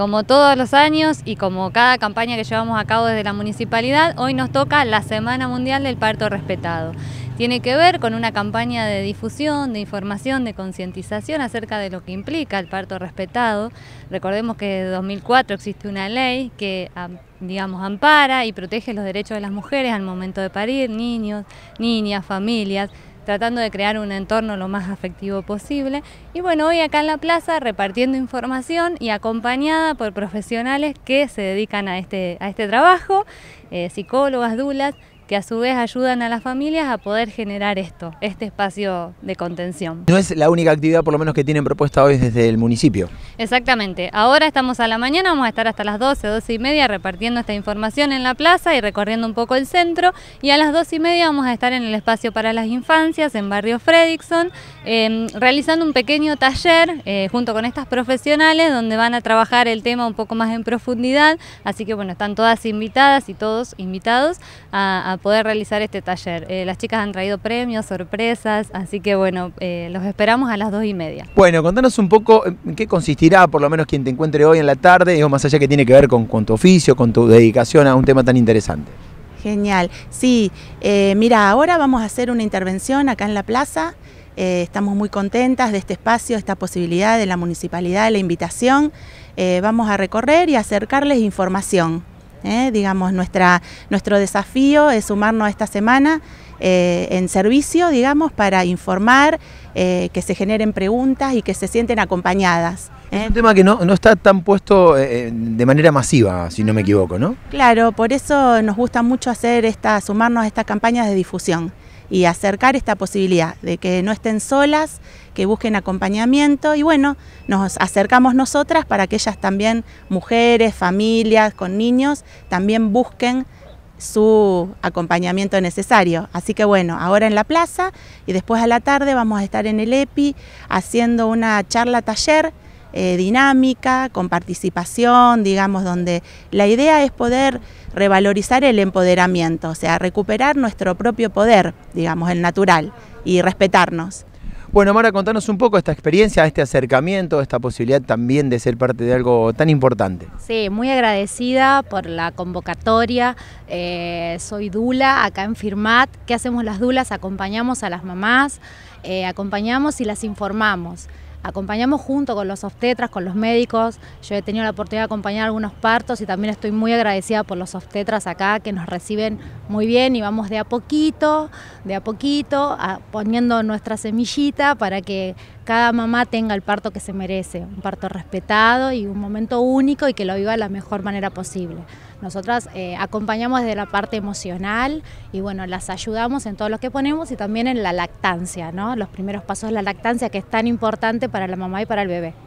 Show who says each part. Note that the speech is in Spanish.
Speaker 1: Como todos los años y como cada campaña que llevamos a cabo desde la municipalidad, hoy nos toca la Semana Mundial del Parto Respetado. Tiene que ver con una campaña de difusión, de información, de concientización acerca de lo que implica el parto respetado. Recordemos que desde 2004 existe una ley que digamos, ampara y protege los derechos de las mujeres al momento de parir, niños, niñas, familias tratando de crear un entorno lo más afectivo posible. Y bueno, hoy acá en la plaza repartiendo información y acompañada por profesionales que se dedican a este, a este trabajo, eh, psicólogas, dulas, que a su vez ayudan a las familias a poder generar esto, este espacio de contención.
Speaker 2: No es la única actividad por lo menos que tienen propuesta hoy desde el municipio.
Speaker 1: Exactamente, ahora estamos a la mañana, vamos a estar hasta las 12, 12 y media repartiendo esta información en la plaza y recorriendo un poco el centro y a las 12 y media vamos a estar en el espacio para las infancias en Barrio Fredrickson em, realizando un pequeño taller eh, junto con estas profesionales donde van a trabajar el tema un poco más en profundidad, así que bueno, están todas invitadas y todos invitados a poder realizar este taller. Eh, las chicas han traído premios, sorpresas, así que bueno, eh, los esperamos a las dos y media.
Speaker 2: Bueno, contanos un poco eh, en qué consistirá, por lo menos quien te encuentre hoy en la tarde, o más allá que tiene que ver con, tu oficio, con tu dedicación a un tema tan interesante.
Speaker 3: Genial, sí, mira, ahora vamos a hacer una intervención acá en la plaza. estamos muy contentas de este espacio, esta posibilidad de la municipalidad, de la invitación. vamos a recorrer y acercarles información. ¿eh? digamos, nuestra, nuestro desafío es sumarnos esta semana eh, en servicio, digamos, para informar, eh, que se generen preguntas y que se sienten acompañadas.
Speaker 2: Es un tema que no, no está tan puesto de manera masiva, si no me equivoco, ¿no?
Speaker 3: Claro, por eso nos gusta mucho hacer esta, sumarnos a estas campañas de difusión y acercar esta posibilidad de que no estén solas, que busquen acompañamiento y bueno, nos acercamos nosotras para que ellas también, mujeres, familias con niños, también busquen su acompañamiento necesario. Así que bueno, ahora en la plaza y después a la tarde vamos a estar en el EPI haciendo una charla taller eh, dinámica, con participación, digamos, donde la idea es poder revalorizar el empoderamiento, o sea, recuperar nuestro propio poder, digamos, el natural, y respetarnos.
Speaker 2: Bueno, Mara, contanos un poco esta experiencia, este acercamiento, esta posibilidad también de ser parte de algo tan importante.
Speaker 4: Sí, muy agradecida por la convocatoria. Eh, soy Dula, acá en Firmat. ¿Qué hacemos las Dulas? Acompañamos a las mamás, eh, acompañamos y las informamos. Acompañamos junto con los obstetras, con los médicos. Yo he tenido la oportunidad de acompañar algunos partos y también estoy muy agradecida por los obstetras acá que nos reciben muy bien y vamos de a poquito, de a poquito, poniendo nuestra semillita para que cada mamá tenga el parto que se merece, un parto respetado y un momento único y que lo viva de la mejor manera posible. Nosotras eh, acompañamos desde la parte emocional y bueno, las ayudamos en todo lo que ponemos y también en la lactancia, ¿no? Los primeros pasos de la lactancia que es tan importante
Speaker 2: para la mamá y para el bebé.